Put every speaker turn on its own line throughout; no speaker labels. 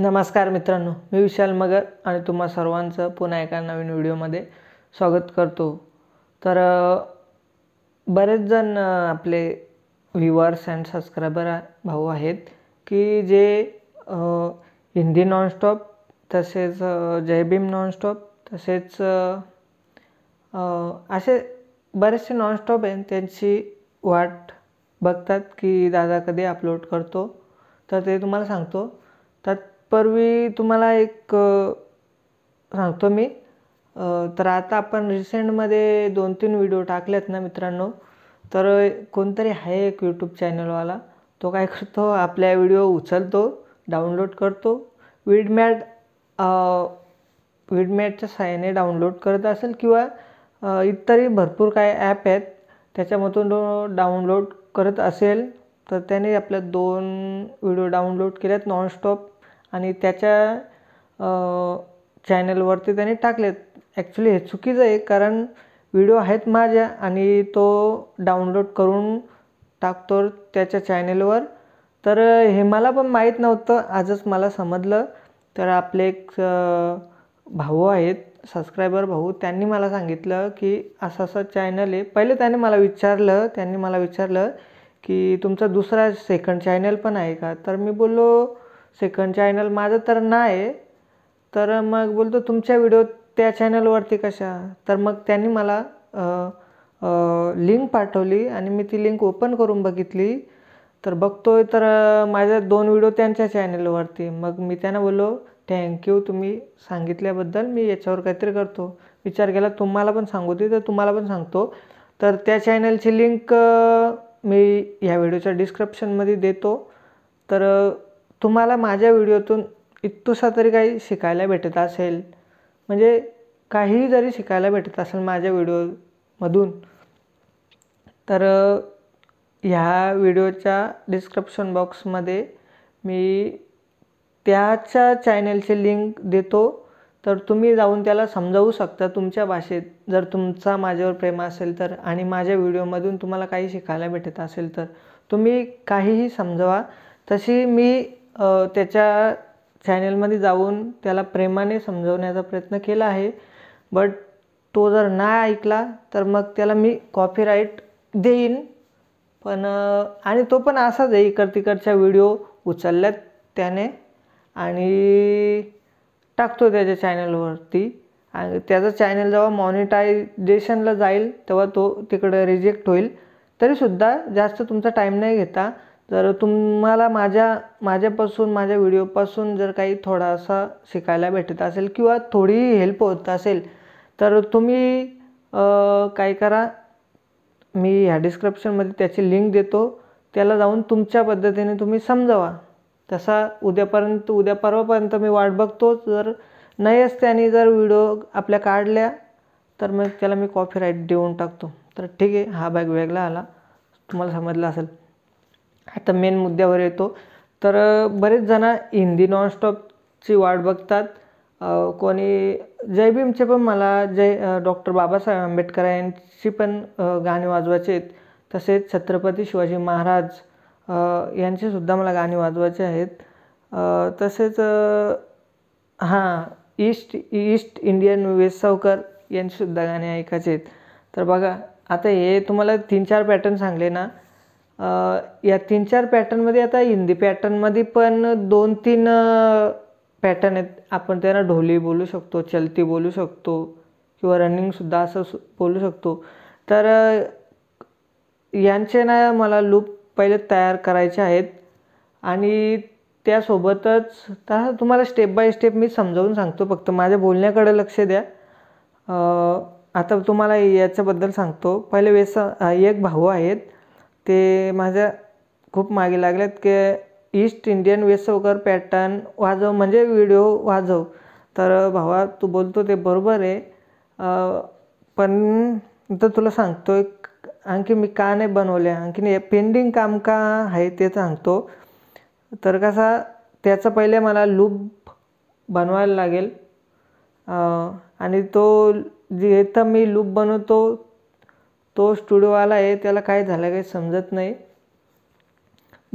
नमस्कार मित्रांनो मी विशाल मगर आणि तुम्हा सर्वांचं पुन्हा एका नवीन व्हिडिओमध्ये स्वागत करतो तर बरेच जण आपले व्ह्युअर्स अँड सबस्क्रायबर भाऊ आहेत की जे हिंदी नॉनस्टॉप तसेच भीम नॉनस्टॉप तसेच असे बरेचसे नॉनस्टॉप आहेत त्यांची वाट बघतात की दादा कधी अपलोड करतो तर ते तुम्हाला सांगतो तर पूर्वी तुम्हाला एक सांगतो मी तर आता आपण रिसेंटमध्ये दोन तीन व्हिडिओ टाकलेत ना मित्रांनो तर कोणतरी आहे एक यूट्यूब चॅनलवाला तो काय करतो आपल्या व्हिडिओ उचलतो डाउनलोड करतो विडमॅट विडमॅटच्या साह्याने डाउनलोड करत असेल किंवा इतरही भरपूर काय ॲप आहेत त्याच्यामधून डाउनलोड करत असेल तर त्याने आपल्या दोन व्हिडिओ डाउनलोड केल्यात नॉनस्टॉप आणि त्याच्या चॅनलवरती त्याने टाकलेत ॲक्च्युली हे चुकीचं आहे कारण व्हिडिओ आहेत माझ्या आणि तो डाउनलोड करून टाकतो त्याच्या चॅनेलवर तर हे मला पण माहीत नव्हतं आजच मला समजलं तर आपले एक भाऊ आहेत सबस्क्रायबर भाऊ त्यांनी मला सांगितलं की असं असं चॅनल आहे पहिले त्याने मला विचारलं त्यांनी मला विचारलं की तुमचा दुसरा सेकंड चॅनल पण आहे का तर मी बोललो सेकंड चॅनल माझं तर नाही तर मग बोलतो तुमच्या व्हिडिओ त्या चॅनलवरती कशा तर मग त्यांनी मला लिंक पाठवली आणि मी ती लिंक ओपन करून बघितली तर बघतोय तर माझ्या दोन व्हिडिओ त्यांच्या चॅनलवरती मग मी त्यांना बोललो थँक्यू तुम्ही सांगितल्याबद्दल मी याच्यावर काहीतरी करतो विचार केला तुम्हाला पण सांगू ते तर तुम्हाला पण सांगतो तर त्या चॅनलची लिंक मी ह्या व्हिडिओच्या डिस्क्रिप्शनमध्ये देतो तर तुम्हाला माझ्या व्हिडिओतून इतुसा तरी काही शिकायला भेटत असेल म्हणजे काहीही जरी शिकायला भेटत असेल माझ्या व्हिडिओमधून तर ह्या व्हिडिओच्या डिस्क्रिप्शन बॉक्समध्ये मी त्याच्या चॅनलची लिंक देतो तर तुम्ही जाऊन त्याला समजावू शकता तुमच्या भाषेत जर तुमचा माझ्यावर प्रेम असेल तर आणि माझ्या व्हिडिओमधून तुम्हाला काही शिकायला भेटत असेल तर तुम्ही काहीही समजवा तशी मी त्याच्या चॅनलमध्ये जाऊन त्याला प्रेमाने समजवण्याचा प्रयत्न केला आहे बट तो जर नाही ऐकला तर मग त्याला मी कॉपीराईट देईन पण आणि तो पण असाच आहे इकड तिकडच्या व्हिडिओ उचलल्यात त्याने आणि टाकतो त्याच्या चॅनलवरती आणि त्याचं चॅनल जेव्हा मॉनिटायझेशनला जाईल तेव्हा तो तिकडं रिजेक्ट होईल तरीसुद्धा जास्त तुमचा टाईम नाही घेता जर तुम्हाला माझ्या माझ्यापासून माझ्या व्हिडिओपासून जर काही थोडासा शिकायला भेटत असेल किंवा थोडी हेल्प होत असेल तर तुम्ही काय करा मी ह्या डिस्क्रिप्शनमध्ये त्याची लिंक देतो त्याला जाऊन तुमच्या पद्धतीने तुम्ही समजावा तसा उद्यापर्यंत उद्या परवापर्यंत मी वाट बघतो जर नाही असते जर व्हिडिओ आपल्या काढल्या तर मग त्याला मी कॉपीराईट देऊन टाकतो तर ठीक आहे हा बॅग वेगळा आला तुम्हाला समजला असेल आता मेन मुद्द्यावर येतो तर बरेच जण हिंदी नॉनस्टॉपची वाट बघतात कोणी जय भीमचे पण मला जय डॉक्टर बाबासाहेब आंबेडकर यांची पण गाणी वाजवायचे आहेत तसेच छत्रपती शिवाजी महाराज यांचीसुद्धा मला गाणी वाजवायचे आहेत तसेच हां ईस्ट ईस्ट इंडियन वेस सावकर यांचीसुद्धा गाणी ऐकायचे आहेत तर बघा आता हे तुम्हाला तीन चार पॅटर्न सांगले ना या तीन चार पॅटर्नमध्ये आता हिंदी पॅटर्नमध्ये पण दोन तीन पॅटर्न आहेत आपण त्यांना ढोली बोलू शकतो चलती बोलू शकतो किंवा रनिंगसुद्धा असं बोलू शकतो तर यांचे ना मला लूप पहिले तयार करायचे आहेत आणि त्यासोबतच तर तुम्हाला स्टेप बाय स्टेप मी समजावून सांगतो फक्त माझ्या बोलण्याकडे लक्ष द्या आता तुम्हाला याच्याबद्दल सांगतो पहिले वेस एक भाऊ आहेत ते माझ्या खूप मागे लागलेत की ईस्ट इंडियन वेसवकर पॅटर्न वाजव म्हणजे व्हिडिओ वाजव तर भावा तू बोलतो ते बरोबर आहे पण तर तुला सांगतो एक आणखी मी का नाही बनवले आणखीन हे पेंडिंग काम का आहे ते सांगतो तर कसा त्याचं पहिले मला लूप बनवायला लागेल आणि तो जिथं मी लूप बनवतो तो स्टुडिओवाला आहे त्याला काय झालं काही समजत नाही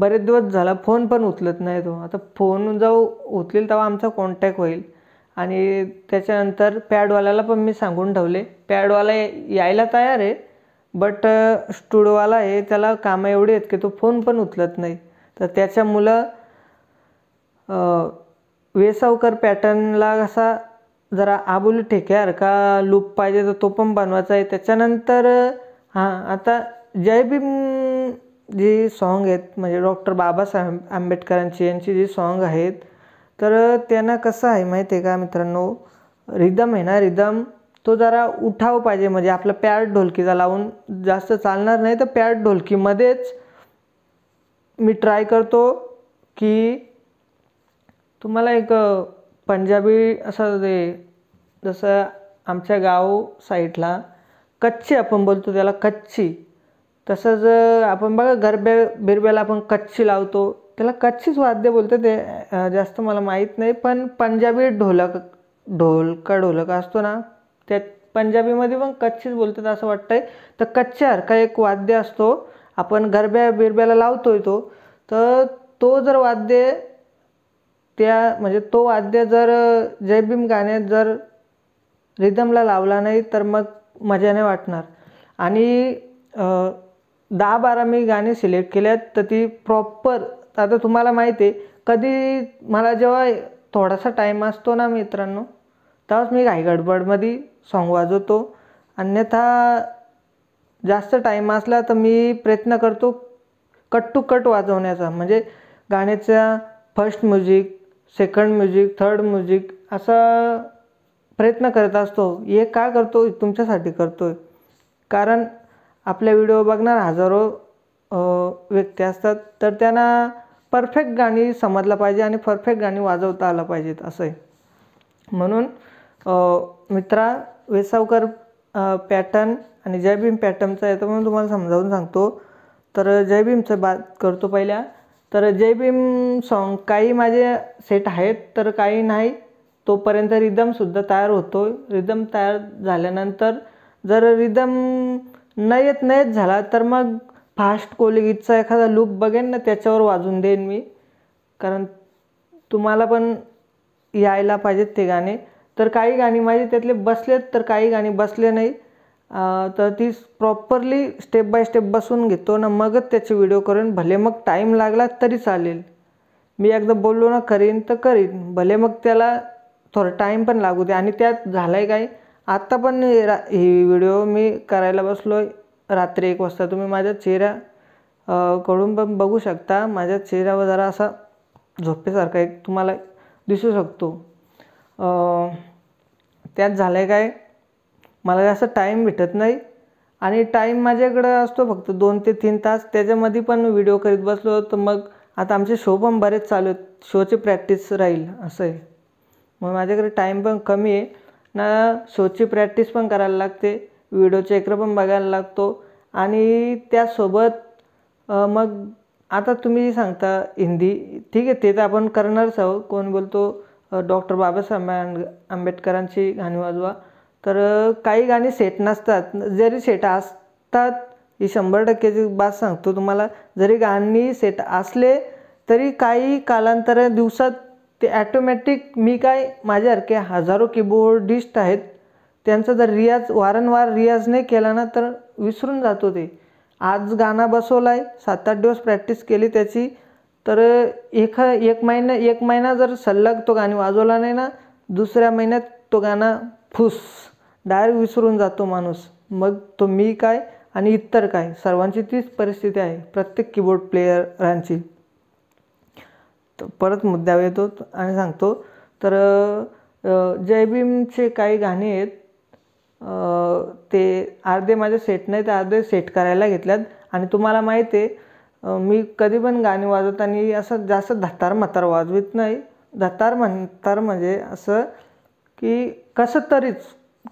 बरेच दिवस झाला फोन पण उचलत नाही तो आता फोन जाऊ उचलेल तेव्हा आमचा कॉन्टॅक्ट होईल आणि त्याच्यानंतर पॅडवाल्याला पण मी सांगून ठेवले पॅडवाला यायला तयार आहे बट स्टुडिओवाला आहे त्याला कामं एवढी आहेत की तो फोन पण उचलत नाही तर त्याच्या मुलं वेसावकर पॅटर्नला असा जरा आबुल ठेक्यार का लूप पाहिजे तर तो पण बनवायचा आहे त्याच्यानंतर हां आता जय भीम जी सॉन्ग आहेत म्हणजे डॉक्टर बाबासाहेब आंबेडकरांची यांची जी सॉन्ग आहेत तर त्यांना कसं आहे माहिती आहे का मित्रांनो रिदम आहे ना रिदम तो जरा उठाव पाहिजे म्हणजे आपला पॅड ढोलकीचा लावून जास्त चालणार नाही तर पॅड ढोलकीमध्येच मी ट्राय करतो की तुम्हाला एक पंजाबी असं ते जसं आमच्या गाव साईडला कच्ची आपण बोलतो त्याला कच्ची तसंच आपण बघा गरब्या बिरब्याला आपण कच्ची लावतो त्याला कच्चीच वाद्य बोलतो ते जास्त मला माहीत नाही पण पंजाबी ढोलक ढोलका ढोलक असतो ना त्या पंजाबीमध्ये पण कच्चीच बोलतात असं वाटतंय तर कच्चार का एक वाद्य असतो आपण गरब्या बिरब्याला लावतोय तो तर तो जर वाद्य त्या म्हणजे तो वाद्य जर जयभीम गाण्यात जर रिदमला लावला नाही तर मग मजाने वाटणार आणि दहा बारा मी गाणी सिलेक्ट केल्यात तर ती प्रॉपर आता तुम्हाला माहिती आहे कधी मला जेव्हा थोडासा टाईम असतो ना मित्रांनो तेव्हाच मी काही गडबडमध्ये सॉन्ग वाजवतो अन्यथा जास्त टाईम असला तर मी प्रयत्न करतो कट टू कट वाजवण्याचा म्हणजे गाण्याचा first music second music third music असं प्रयत्न करत असतो हे का करतो तुमच्यासाठी करतो आहे कारण आपल्या व्हिडिओ बघणार हजारो व्यक्ती असतात तर त्यांना परफेक्ट गाणी समजलं पाहिजे आणि परफेक्ट गाणी वाजवता आलं पाहिजेत असं आहे म्हणून मित्रा वेसावकर पॅटर्न आणि जय भीम पॅटर्नचा आहे तर म्हणून तुम्हाला समजावून सांगतो तर जय भीमचं बात करतो पहिल्या तर जय भीम सॉन्ग काही माझे सेट आहेत तर काही नाही तोपर्यंत रिदमसुद्धा तयार होतो रिदम तयार झाल्यानंतर जर रिदम नयत नयत झाला तर मग फास्ट कोलगीतचा एखादा लूप बघेन ना त्याच्यावर वाजून देईन मी कारण तुम्हाला पण यायला पाहिजेत ते गाणे तर काही गाणी माझे त्यातले बसलेत तर काही गाणी बसले नाही तर ती प्रॉपरली स्टेप बाय स्टेप बसून घेतो ना मगच त्याचे व्हिडिओ करेन भले मग टाईम लागला तरी चालेल मी एकदा बोललो ना करीन तर करीन भले मग त्याला थोडं टाईम पण लागू दे आणि त्यात झालं आहे काय आत्ता पण रा ही व्हिडिओ मी करायला बसलो आहे रात्री एक वाजता तुम्ही माझ्या चेहऱ्या कडून पण बघू शकता माझ्या चेहऱ्यावर जरा असा झोपेसारखा एक तुम्हाला दिसू शकतो त्यात झालं आहे काय मला जास्त टाईम भेटत नाही आणि टाईम माझ्याकडं असतो फक्त दोन ते तीन तास त्याच्यामध्ये पण व्हिडिओ करीत बसलो तर मग आता आमचे शो पण बरेच चालू आहेत शोची प्रॅक्टिस राहील असं आहे मग माझ्याकडे टाईम पण कमी आहे ना शोची प्रॅक्टिस पण करायला लागते व्हिडिओ चक्र पण बघायला लागतो आणि त्यासोबत मग आता तुम्ही सांगता हिंदी ठीक आहे ते तर आपण करणारच आहोत कोण बोलतो डॉक्टर बाबासाहेब आंबेडकरांची गाणी वाजवा तर काही गाणी सेट नसतात जरी सेट असतात ही शंभर टक्क्याची बात सांगतो तुम्हाला जरी गाणी सेट असले तरी काही कालांतर दिवसात ते ॲटोमॅटिक मी काय माझ्यासारखे हजारो कीबोर्डिस्ट आहेत त्यांचा जर रियाज वारंवार रियाज नाही केला ना तर विसरून जातो ते आज गाणं बसवला आहे सात आठ दिवस प्रॅक्टिस केली त्याची तर एक एक महिना एक महिना जर सल्लग तो गाणी वाजवला नाही ना दुसऱ्या महिन्यात तो गाणं फुस डायरेक्ट विसरून जातो माणूस मग तो मी काय आणि इतर काय सर्वांची तीच परिस्थिती आहे प्रत्येक कीबोर्ड प्लेयरांची परत मुद्द्यावर येतो आणि सांगतो तर जय भीमचे काही गाणे आहेत ते अर्धे माझे सेट नाही ते अर्धे सेट करायला घेतल्यात आणि तुम्हाला माहीत आहे मी कधी पण गाणी वाजवत आणि असं जास्त धतार म्हातार वाजवित नाही धतार म्हणतार म्हणजे असं की कसं तरीच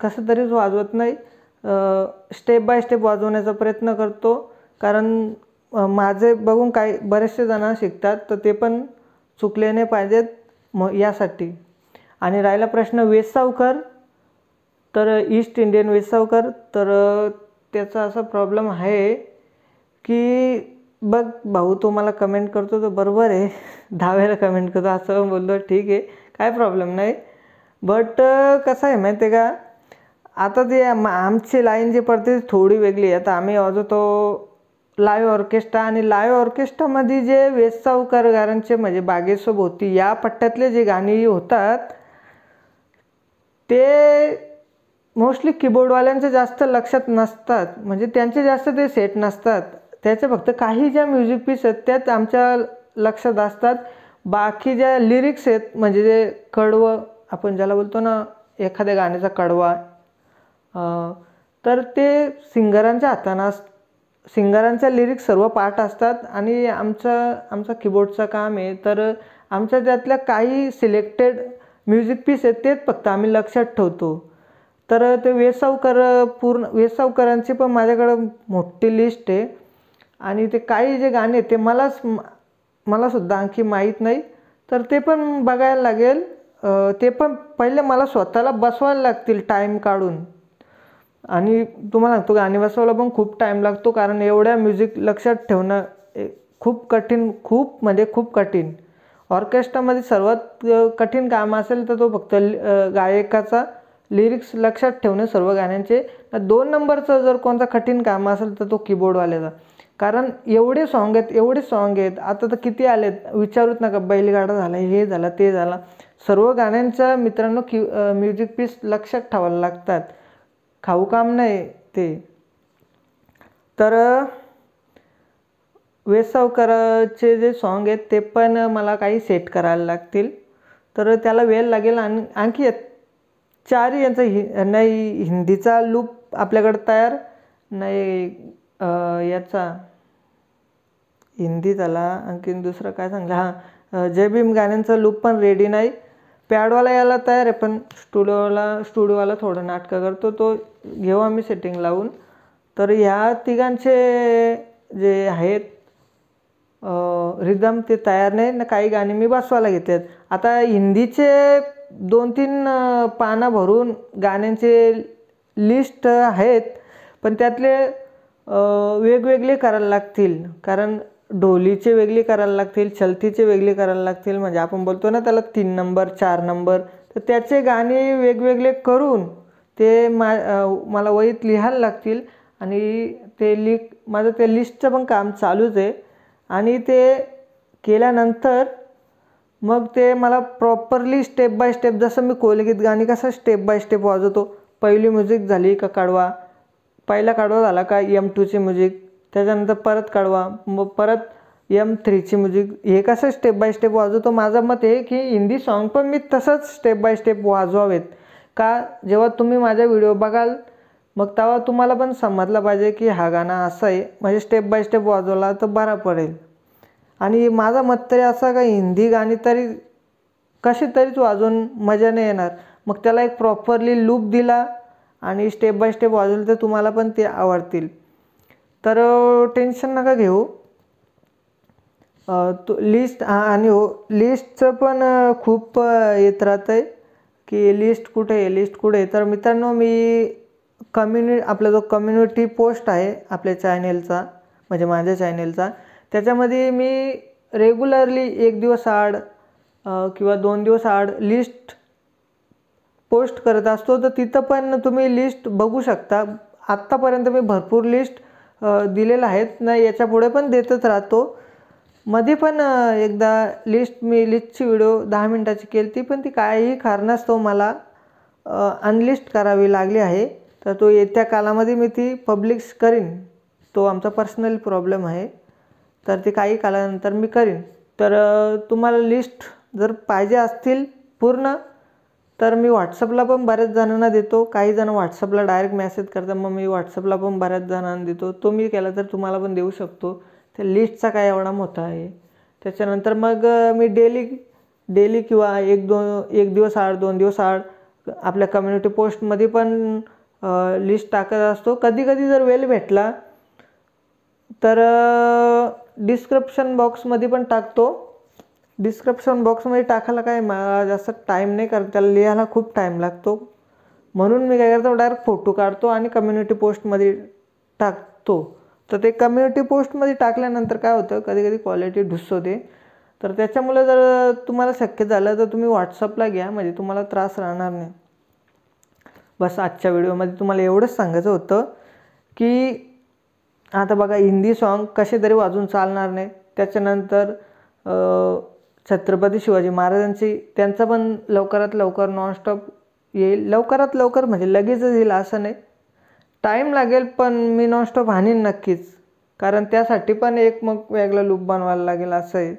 कसं तरीच वाजवत नाही स्टेप बाय स्टेप वाजवण्याचा प्रयत्न करतो कारण माझे बघून काही बरेचसे जण शिकतात तर ते पण चुकले नाही पाहिजेत म यासाठी आणि राहिला प्रश्न वेसावकर तर ईस्ट इंडियन वेसावकर तर त्याचा असा प्रॉब्लेम आहे की बघ भाऊ तो मला कमेंट करतो तर बरोबर आहे दहाव्याला कमेंट करतो असं बोललो ठीक आहे काय प्रॉब्लेम नाही बट कसं आहे माहिती आहे का आता जे आमची लाईन जी पडते थोडी वेगळी आहे आता आम्ही अजून तो लाईव्ह ऑर्केस्ट्रा आणि लाईव्ह ऑर्केस्ट्रामध्ये जे वेस सावकारगारांचे म्हणजे होती या पट्ट्यातले जे गाणी होतात ते मोस्टली कीबोर्डवाल्यांचं जास्त लक्षात नसतात म्हणजे त्यांचे जास्त ते सेट नसतात त्याचे फक्त काही ज्या म्युझिक पीस आहेत त्यात आमच्या लक्षात असतात बाकी ज्या लिरिक्स आहेत म्हणजे जे कडवं आपण ज्याला बोलतो ना एखाद्या गाण्याचा कडवा तर ते सिंगरांच्या हातानं असतं सिंगरांच्या लिरिक्स सर्व पार्ट असतात आणि आमचं आमचं कीबोर्डचं काम आहे तर आमच्या त्यातल्या काही सिलेक्टेड म्युझिक पीस आहेत तेच फक्त आम्ही लक्षात ठेवतो तर ते वेसावकर पूर्ण वेसावकरांची पण माझ्याकडं मोठी लिस्ट आहे आणि ते काही जे गाणे ते मलाच मलासुद्धा आणखी माहीत नाही तर ते पण बघायला लागेल ते पण पहिले मला स्वतःला बसवायला लागतील टाईम काढून आणि तुम्हाला लागतो गाणी वाजवायला पण खूप टाईम लागतो कारण एवढ्या म्युझिक लक्षात ठेवणं खूप कठीण खूप म्हणजे खूप कठीण ऑर्केस्ट्रामध्ये सर्वात कठीण काम असेल तर तो फक्त गायकाचा लिरिक्स लक्षात ठेवणे सर्व गाण्यांचे दोन नंबरचं जर कोणता कठीण काम असेल तर तो कीबोर्डवाल्याचा कारण एवढे सॉन्ग आहेत एवढे सॉंग आहेत आता तर किती आहेत विचारूच नका बैलगाडा झाला हे झालं ते झालं सर्व गाण्यांच्या मित्रांनो की म्युझिक पीस लक्षात ठेवायला लागतात खाऊ काम नाही ते तर वेसावकरचे जे सॉन्ग आहेत ते पण मला काही सेट करायला लागतील तर त्याला वेळ लागेल आणि आणखी चार यांचा हि नाही हिंदीचा लूप आपल्याकडं तयार नाही याचा हिंदी झाला आणखीन दुसरं काय सांगलं हां जय भीम गाण्यांचा लूप पण रेडी नाही पॅडवाला याला तयार आहे पण स्टुडिओला स्टुडिओवाला थोडं नाटकं करतो तो घेऊ आम्ही सेटिंग लावून तर ह्या तिघांचे जे आहेत रिदम ते तयार नाही ना काही गाणी मी बसवायला घेतात आता हिंदीचे दोन तीन पानं भरून गाण्यांचे लिस्ट आहेत पण त्यातले वेगवेगळे करायला लागतील कारण ढोलीचे वेगळे करायला लागतील चलतीचे वेगळे करायला लागतील म्हणजे आपण बोलतो ना त्याला तीन नंबर चार नंबर तर त्याचे गाणे वेगवेगळे करून ते मा मला वहीत लिहायला लागतील आणि ते लि माझं ते लिस्टचं पण काम चालूच आहे आणि ते केल्यानंतर मग ते मला प्रॉपरली स्टेप बाय स्टेप जसं मी कोलगीत गाणी कसं स्टेप बाय स्टेप वाजवतो पहिली म्युझिक झाली का काढवा पहिला काढवा झाला का एम टूची म्युझिक त्याच्यानंतर परत काढवा मग परत एम थ्रीची म्युझिक हे कसं स्टेप बाय स्टेप वाजवतो माझं मत हे की हिंदी सॉन्ग पण मी तसंच स्टेप बाय स्टेप वाजवावेत का जेव्हा तुम्ही माझा व्हिडिओ बघाल मग तेव्हा तुम्हाला पण समजलं पाहिजे की हा गाणं असं आहे म्हणजे स्टेप बाय स्टेप वाजवला तर बरा पडेल आणि माझं मत तरी असा का हिंदी गाणी तरी कशी तरीच वाजवून मजा नाही येणार मग त्याला एक प्रॉपरली लूप दिला आणि स्टेप बाय स्टेप वाजवलं तर तुम्हाला पण ते आवडतील तर टेन्शन नका घेऊ तो लिस्ट आणि हो लिस्टचं पण खूप येत राहतं आहे की लिस्ट कुठे आहे लिस्ट कुठे आहे तर मित्रांनो मी कम्युनि आपला जो कम्युनिटी पोस्ट आहे आपल्या चॅनेलचा म्हणजे माझ्या चॅनेलचा त्याच्यामध्ये मी रेग्युलरली एक दिवस आड किंवा दोन दिवस आड लिस्ट पोस्ट करत असतो तर तिथं पण तुम्ही लिस्ट बघू शकता आत्तापर्यंत मी भरपूर लिस्ट दिलेलं आहेत नाही याच्यापुढे पण देतच राहतो मध्ये पण एकदा लिस्ट मी लिस्टची व्हिडिओ दहा मिनटाची केली ती पण ती काही कारणास्तव मला अनलिस्ट करावी लागली आहे तर तो येत्या कालामध्ये मी ती पब्लिश करीन तो आमचा पर्सनल प्रॉब्लेम आहे तर ती काही कालानंतर मी करीन तर तुम्हाला लिस्ट जर पाहिजे असतील पूर्ण तर मी व्हॉट्सअपला पण बऱ्याच जणांना देतो काही जण व्हॉट्सअपला डायरेक्ट मेसेज करतात मग मी व्हॉट्सअपला पण बऱ्याच जणांना देतो तो मी केला तर तुम्हाला पण देऊ शकतो त्या लिस्टचा काय एवढा मोठा आहे त्याच्यानंतर मग मी डेली डेली किंवा एक दोन एक दिवस आड दोन दिवस आड आपल्या कम्युनिटी पोस्टमध्ये पण लिस्ट टाकत असतो कधी कधी जर वेल भेटला तर डिस्क्रिप्शन बॉक्समध्ये पण टाकतो डिस्क्रिप्शन बॉक्समध्ये टाकायला काय मला जास्त टाईम नाही कारण त्याला लिहायला खूप टाईम लागतो म्हणून मी काय करतो डायरेक्ट फोटो काढतो आणि कम्युनिटी पोस्टमध्ये टाकतो तर ते कम्युनिटी पोस्टमध्ये टाकल्यानंतर काय होतं कधी कधी क्वालिटी ढुसवते तर त्याच्यामुळे जर तुम्हाला शक्य झालं तर तुम्ही व्हॉट्सअपला घ्या म्हणजे तुम्हाला त्रास राहणार नाही बस आजच्या व्हिडिओमध्ये तुम्हाला एवढंच सांगायचं होतं की आता बघा हिंदी सॉन्ग कसे तरी वाजून चालणार नाही त्याच्यानंतर छत्रपती शिवाजी महाराजांची त्यांचा पण लवकरात लवकर नॉनस्टॉप येईल लवकरात लवकर म्हणजे लगेचच येईल असं नाही टाईम लागेल पण मी नॉनस्टॉप हाणीन नक्कीच कारण त्यासाठी पण एक मग वेगळा लूप बनवायला लागेल असं आहे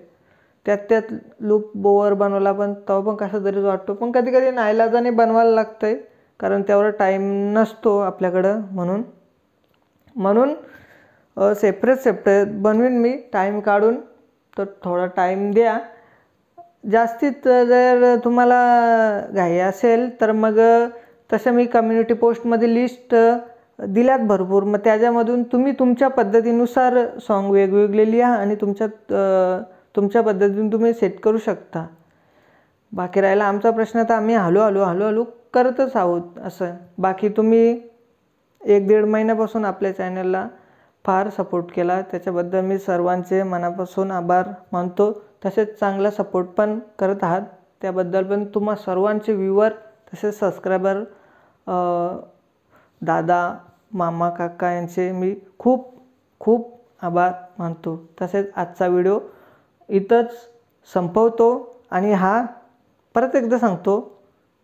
त्यात त्यात लूप बोवर बनवला पण तो पण कसा तरीच वाटतो पण कधी कधी नाईलाजाने बनवायला लागतं आहे कारण त्यावर टाईम नसतो आपल्याकडं म्हणून म्हणून सेपरेट सेपरेट बनवीन मी टाईम काढून तर थोडा टाईम द्या जास्तीत जर तुम्हाला घाई असेल तर मग तसं मी कम्युनिटी पोस्टमध्ये लिस्ट दिल्यात भरपूर मग त्याच्यामधून तुम्ही तुमच्या पद्धतीनुसार सॉन्ग वेगवेगळे लिहा आणि तुमच्या तुमच्या पद्धतीने तुम्ही सेट करू शकता बाकी राहिला आमचा प्रश्न तर आम्ही हलू हलू हळूहळू करतच आहोत असं बाकी तुम्ही एक दीड महिन्यापासून आपल्या चॅनलला फार सपोर्ट केला त्याच्याबद्दल मी सर्वांचे मनापासून आभार मानतो तसेच चांगला सपोर्ट पण करत आहात त्याबद्दल पण तुम्हा सर्वांचे व्ह्यूवर तसेच सबस्क्रायबर दादा मामा काका यांचे मी खूप खूप आभार मानतो तसेच आजचा व्हिडिओ इथंच संपवतो आणि हा परत एकदा सांगतो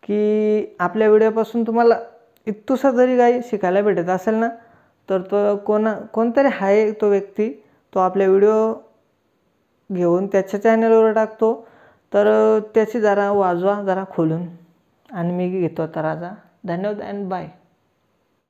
की आपल्या व्हिडिओपासून तुम्हाला इतुसा जरी काही शिकायला भेटत असेल ना तर तो कोणा कोणतरी आहे तो व्यक्ती तो आपल्या व्हिडिओ घेऊन त्याच्या चॅनलवर टाकतो तर त्याची जरा वाजवा जरा खोलून आणि मी घेतो आता राजा धन्यवाद अँड बाय